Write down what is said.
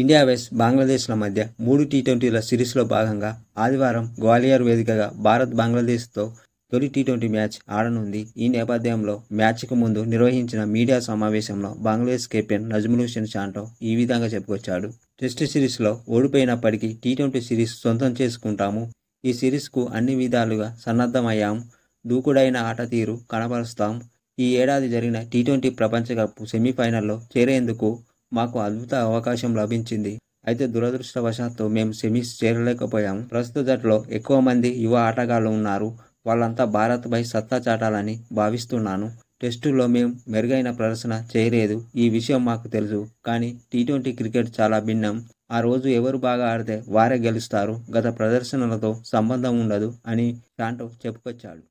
India west బంగ్లాదేశ్ల మధ్య మూడు tea ట్వంటీల సిరీస్లో భాగంగా ఆదివారం గ్వాలియర్ వేదికగా భారత్ బంగ్లాదేశ్తో తొలి టీ ట్వంటీ మ్యాచ్ ఆడనుంది ఈ నేపథ్యంలో మ్యాచ్కు ముందు నిర్వహించిన మీడియా సమావేశంలో బంగ్లాదేశ్ కెప్టెన్ నజ్ముల్ హుసేన్ చాంటో ఈ విధంగా చెప్పుకొచ్చాడు టెస్ట్ సిరీస్లో ఓడిపోయినప్పటికీ టీ ట్వంటీ సిరీస్ సొంతం చేసుకుంటాము ఈ సిరీస్కు అన్ని విధాలుగా సన్నద్ధమయ్యాము దూకుడైన ఆట తీరు కనబరుస్తాం ఈ ఏడాది జరిగిన టీ ట్వంటీ ప్రపంచ కప్ సెమీఫైనల్లో చేరేందుకు మాకు అద్భుత అవకాశం లభించింది అయితే దురదృష్టవశాత్తు మేము సెమీస్ చేరలేకపోయాము ప్రస్తుతలో ఎక్కువ మంది యువ ఆటగాళ్లు ఉన్నారు వాళ్ళంతా భారత్పై సత్తా చాటాలని భావిస్తున్నాను టెస్టులో మేము మెరుగైన ప్రదర్శన చేయలేదు ఈ విషయం మాకు తెలుసు కానీ టీ ట్వంటీ క్రికెట్ చాలా భిన్నం ఆ రోజు ఎవరు బాగా ఆడితే వారే గెలుస్తారు గత ప్రదర్శనలతో సంబంధం ఉండదు అని శాంటో చెప్పుకొచ్చాడు